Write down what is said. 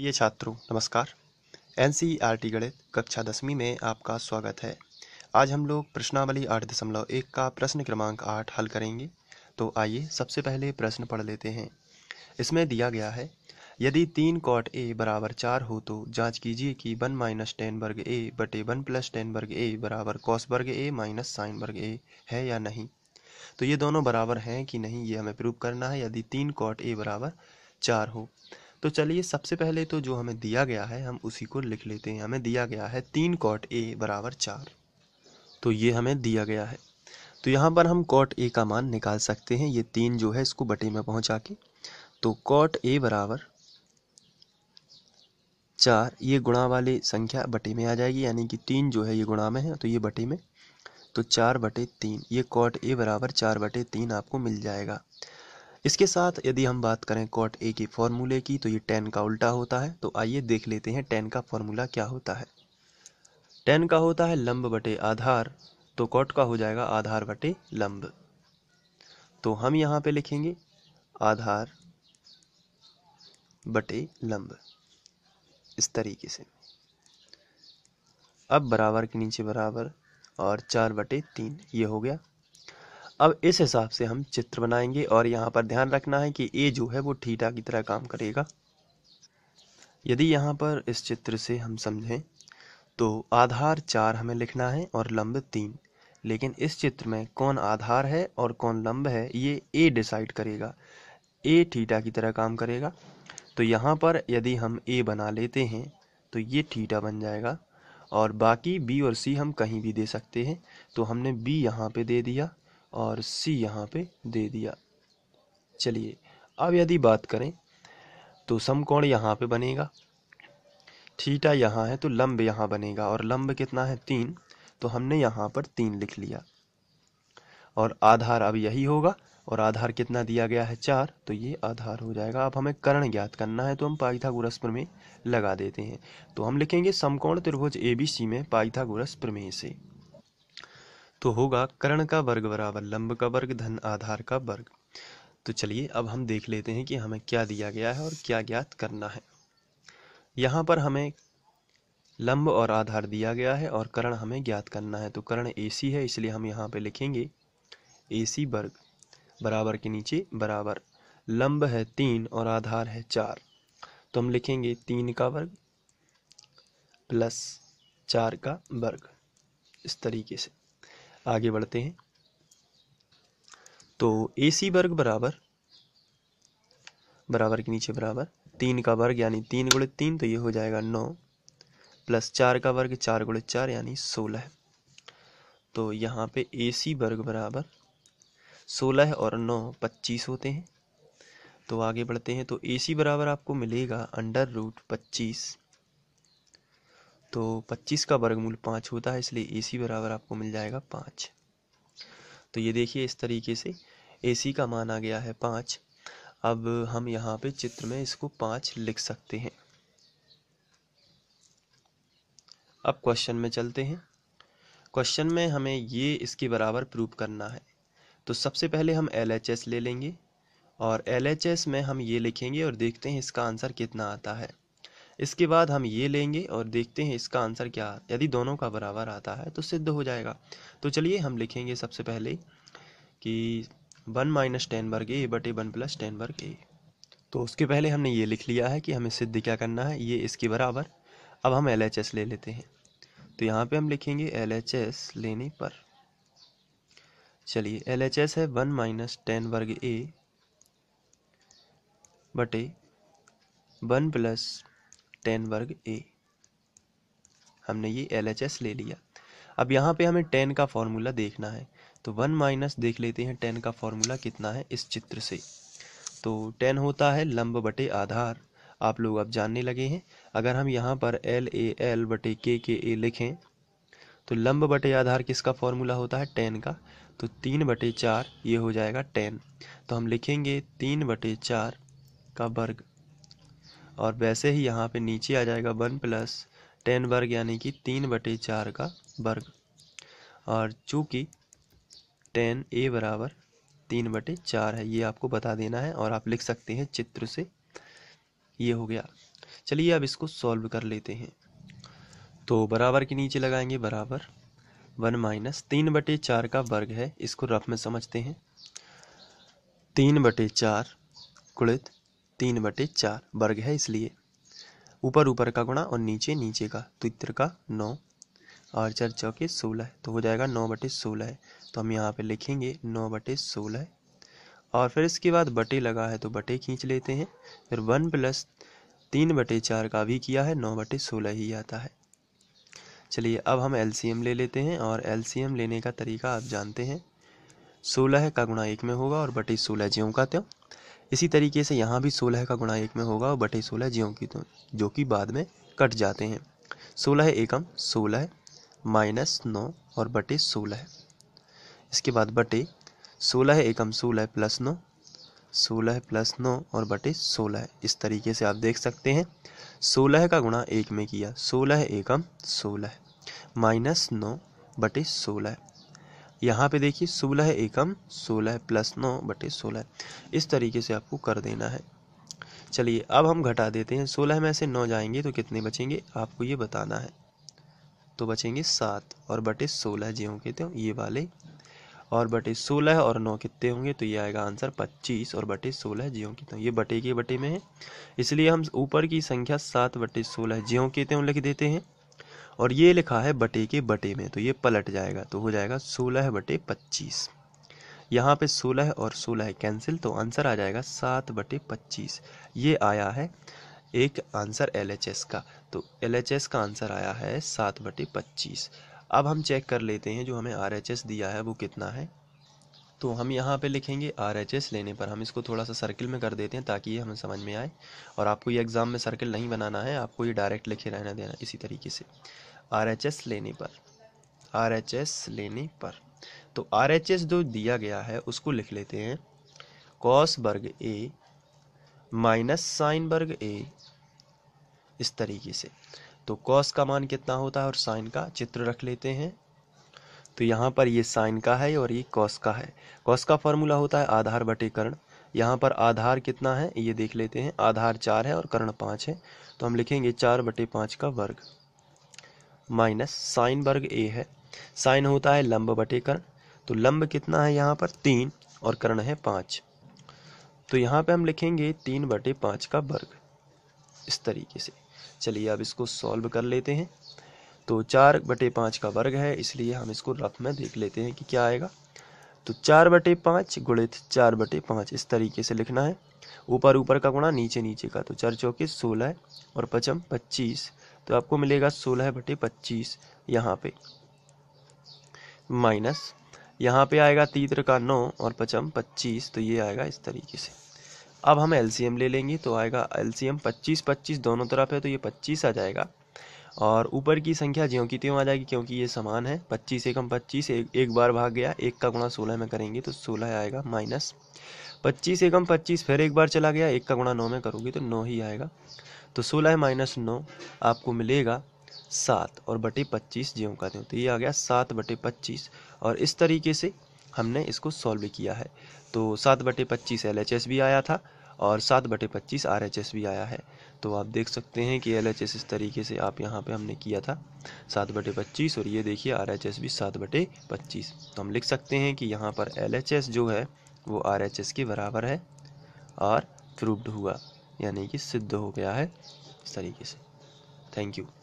प्रिय छात्रों नमस्कार एन गणित कक्षा दसवीं में आपका स्वागत है आज हम लोग प्रश्नावली आठ दशमलव एक का प्रश्न क्रमांक आठ हल करेंगे तो आइए सबसे पहले प्रश्न पढ़ लेते हैं इसमें दिया गया है यदि तीन कॉट ए बराबर चार हो तो जांच कीजिए कि वन माइनस टेन वर्ग ए बटे वन प्लस टेन वर्ग ए बराबर कॉस वर्ग ए माइनस साइन वर्ग ए है या नहीं तो ये दोनों बराबर हैं कि नहीं ये हमें प्रूव करना है यदि तीन कॉट ए बराबर चार हो तो चलिए सबसे पहले तो जो हमें दिया गया है हम उसी को लिख लेते हैं हमें दिया गया है तीन कॉट ए बराबर चार तो ये हमें दिया गया है तो यहाँ पर हम कॉट ए का मान निकाल सकते हैं ये तीन जो है इसको बटे में पहुँचा के तो कॉट ए बराबर चार ये गुणा वाली संख्या बटे में आ जाएगी यानी कि तीन जो है ये गुणा में है तो ये बटे में तो चार बटे तीन ये कॉट ए बराबर चार बटे तीन आपको मिल जाएगा इसके साथ यदि हम बात करें कॉट ए के फॉर्मूले की तो ये टेन का उल्टा होता है तो आइए देख लेते हैं टेन का फॉर्मूला क्या होता है टेन का होता है लंब बटे आधार तो कॉट का हो जाएगा आधार बटे लंब तो हम यहाँ पे लिखेंगे आधार बटे लंब इस तरीके से अब बराबर के नीचे बराबर और चार बटे तीन ये हो गया अब इस हिसाब से हम चित्र बनाएंगे और यहाँ पर ध्यान रखना है कि ए जो है वो ठीटा की तरह काम करेगा यदि यहाँ पर इस चित्र से हम समझें तो आधार चार हमें लिखना है और लंब तीन लेकिन इस चित्र में कौन आधार है और कौन लंब है ये ए डिसाइड करेगा ए ठीटा की तरह काम करेगा तो यहाँ पर यदि हम ए बना लेते हैं तो ये ठीटा बन जाएगा और बाकी बी और सी हम कहीं भी दे सकते हैं तो हमने बी यहाँ पे दे दिया और सी यहाँ पे दे दिया चलिए अब यदि बात करें तो समकोण यहाँ पे बनेगा थीटा यहाँ है तो लंब यहाँ बनेगा और लंब कितना है तीन तो हमने यहाँ पर तीन लिख लिया और आधार अब यही होगा और आधार कितना दिया गया है चार तो ये आधार हो जाएगा अब हमें कर्ण ज्ञात करना है तो हम पाइथागोरस प्रमेय लगा देते हैं तो हम लिखेंगे समकोण त्रिभुज ए बी सी में पाइथागोरस प्रमेय से तो होगा कर्ण का वर्ग बराबर लंब का वर्ग धन आधार का वर्ग तो चलिए अब हम देख लेते हैं कि हमें क्या दिया गया है और क्या ज्ञात करना है यहाँ पर हमें लंब और आधार दिया गया है और कर्ण हमें ज्ञात करना है तो कर्ण ए है इसलिए हम यहाँ पे लिखेंगे सी वर्ग बराबर के नीचे बराबर लंब है तीन और आधार है चार तो हम लिखेंगे तीन का वर्ग प्लस चार का वर्ग इस तरीके से आगे बढ़ते हैं तो ए सी वर्ग बराबर बराबर के नीचे बराबर तीन का वर्ग यानी तीन गुड़े तीन तो ये हो जाएगा नौ प्लस चार का वर्ग चार गुड़े चार यानी सोलह तो यहाँ पे ए सी वर्ग बराबर सोलह और नौ पच्चीस होते हैं तो आगे बढ़ते हैं तो ए सी बराबर आपको मिलेगा अंडर रूट पच्चीस तो 25 का वर्गमूल पाँच होता है इसलिए ए सी बराबर आपको मिल जाएगा पाँच तो ये देखिए इस तरीके से ए सी का मान आ गया है पाँच अब हम यहाँ पे चित्र में इसको पाँच लिख सकते हैं अब क्वेश्चन में चलते हैं क्वेश्चन में हमें ये इसके बराबर प्रूव करना है तो सबसे पहले हम एल एच एस ले लेंगे और एल एच एस में हम ये लिखेंगे और देखते हैं इसका आंसर कितना आता है इसके बाद हम ये लेंगे और देखते हैं इसका आंसर क्या यदि दोनों का बराबर आता है तो सिद्ध हो जाएगा तो चलिए हम लिखेंगे सबसे पहले कि वन माइनस टेन वर्ग ए बटे वन प्लस टेन वर्ग ए तो उसके पहले हमने ये लिख लिया है कि हमें सिद्ध क्या करना है ये इसके बराबर अब हम एल एच एस ले लेते हैं तो यहाँ पे हम लिखेंगे एल एच एस लेने पर चलिए एल एच एस है वन माइनस टेन वर्ग ए बटे वन प्लस टेन वर्ग ए हमने ये एल एच एस ले लिया अब यहाँ पे हमें टेन का फॉर्मूला देखना है तो वन माइनस देख लेते हैं टेन का फॉर्मूला कितना है इस चित्र से तो टेन होता है लंब बटे आधार आप लोग अब जानने लगे हैं अगर हम यहाँ पर एल ए एल बटे के के ए लिखें तो लंब बटे आधार किसका फॉर्मूला होता है टेन का तो तीन बटे चार ये हो जाएगा टेन तो हम लिखेंगे तीन बटे चार का वर्ग और वैसे ही यहाँ पे नीचे आ जाएगा वन प्लस टेन वर्ग यानी कि तीन बटे चार का वर्ग और चूँकि टेन ए बराबर तीन बटे चार है ये आपको बता देना है और आप लिख सकते हैं चित्र से ये हो गया चलिए अब इसको सॉल्व कर लेते हैं तो बराबर के नीचे लगाएंगे बराबर वन माइनस तीन बटे चार का वर्ग है इसको रफ में समझते हैं तीन बटे चार कुड़ित तीन बटे चार वर्ग है इसलिए ऊपर ऊपर का गुणा और नीचे नीचे का तो का नौ और चार चौके सोलह तो हो जाएगा नौ बटे सोलह तो हम यहाँ पे लिखेंगे नौ बटे सोलह और फिर इसके बाद बटे लगा है तो बटे खींच लेते हैं फिर वन प्लस तीन बटे चार का भी किया है नौ बटे सोलह ही आता है चलिए अब हम एल ले लेते हैं और एल लेने का तरीका आप जानते हैं सोलह का गुणा एक में होगा और बटे सोलह ज्यों का त्यों इसी तरीके से यहाँ भी सोलह का गुणा एक में होगा और बटे सोलह ज्यों की तो जो कि बाद में कट जाते हैं सोलह एकम सोलह माइनस नौ और बटे सोलह इसके बाद बटे सोलह एकम सोलह प्लस नौ सोलह प्लस नौ और बटे सोलह इस तरीके से आप देख सकते हैं सोलह का गुणा एक में किया सोलह एकम सोलह माइनस नौ बटे सोलह यहाँ पे देखिए सोलह एकम सोलह प्लस नौ बटे सोलह इस तरीके से आपको कर देना है चलिए अब हम घटा देते हैं सोलह में से नौ जाएंगे तो कितने बचेंगे आपको ये बताना है तो बचेंगे सात और बटे सोलह जी होंगे तो ये वाले और बटे सोलह और नौ कितने होंगे तो ये आएगा आंसर पच्चीस और बटे सोलह जी के तो ये बटे के बटे में है इसलिए हम ऊपर की संख्या सात बटे सोलह जी के त्यों लिख देते हैं और ये लिखा है बटे के बटे में तो ये पलट जाएगा तो हो जाएगा सोलह बटे पच्चीस यहाँ पे सोलह और सोलह कैंसिल तो आंसर आ जाएगा सात बटे पच्चीस ये आया है एक आंसर एल का तो एल का आंसर आया है सात बटे पच्चीस अब हम चेक कर लेते हैं जो हमें आर दिया है वो कितना है तो हम यहाँ पे लिखेंगे आर एच एस लेने पर हम इसको थोड़ा सा सर्किल में कर देते हैं ताकि ये हमें समझ में आए और आपको ये एग्ज़ाम में सर्किल नहीं बनाना है आपको ये डायरेक्ट लिखे रहना देना इसी तरीके से आर एच एस लेने पर आर एच एस लेने पर तो आर एच एस जो दिया गया है उसको लिख लेते हैं कॉस वर्ग ए माइनस साइन वर्ग ए इस तरीके से तो कॉस का मान कितना होता है और साइन का चित्र रख लेते हैं तो यहाँ पर ये साइन का है और ये कॉस का है कॉस का फॉर्मूला होता है आधार बटे कर्ण यहाँ पर आधार कितना है ये देख लेते हैं आधार चार है और कर्ण पाँच है तो हम लिखेंगे चार बटे पाँच का वर्ग माइनस साइन वर्ग ए है साइन होता है लंब बटे कर्ण तो लंब कितना है यहाँ पर तीन और कर्ण है पाँच तो यहाँ पे हम लिखेंगे तीन बटे पाँच का वर्ग इस तरीके से चलिए अब इसको सॉल्व कर लेते हैं तो चार बटे पाँच का वर्ग है इसलिए हम इसको रफ में देख लेते हैं कि क्या आएगा तो चार बटे पाँच गुणित चार बटे पाँच इस तरीके से लिखना है ऊपर ऊपर का गुणा नीचे नीचे का तो चार चौके सोलह और पचम पच्चीस तो आपको मिलेगा सोलह बटे पच्चीस यहाँ पे माइनस यहाँ पे आएगा तीतर का नौ और पचम पच्चीस तो ये आएगा इस तरीके से अब हम एलसीएम ले लेंगे तो आएगा एलसीएम पच्चीस पच्चीस दोनों तरफ है तो ये पच्चीस आ जाएगा और ऊपर की संख्या ज्यों की त्यों आ जाएगी क्योंकि ये समान है पच्चीस एकम पच्चीस एक, एक बार भाग गया एक का गुणा सोलह में करेंगे तो सोलह आएगा माइनस पच्चीस एकम पच्चीस फिर एक बार चला गया एक का गुणा नौ में करोगे तो नौ ही आएगा तो सोलह माइनस नौ आपको मिलेगा सात और बटे पच्चीस ज्यों का त्यों तो ये आ गया सात बटे पच्चीस और इस तरीके से हमने इसको सॉल्व किया है तो सात बटे पच्चीस एल भी आया था और सात बटे पच्चीस आर भी आया है तो आप देख सकते हैं कि एल एच एस इस तरीके से आप यहाँ पे हमने किया था सात बटे पच्चीस और ये देखिए आर एच एस भी सात बटे पच्चीस तो हम लिख सकते हैं कि यहाँ पर एल एच एस जो है वो आर एच एस के बराबर है और प्रूव्ड हुआ यानी कि सिद्ध हो गया है इस तरीके से थैंक यू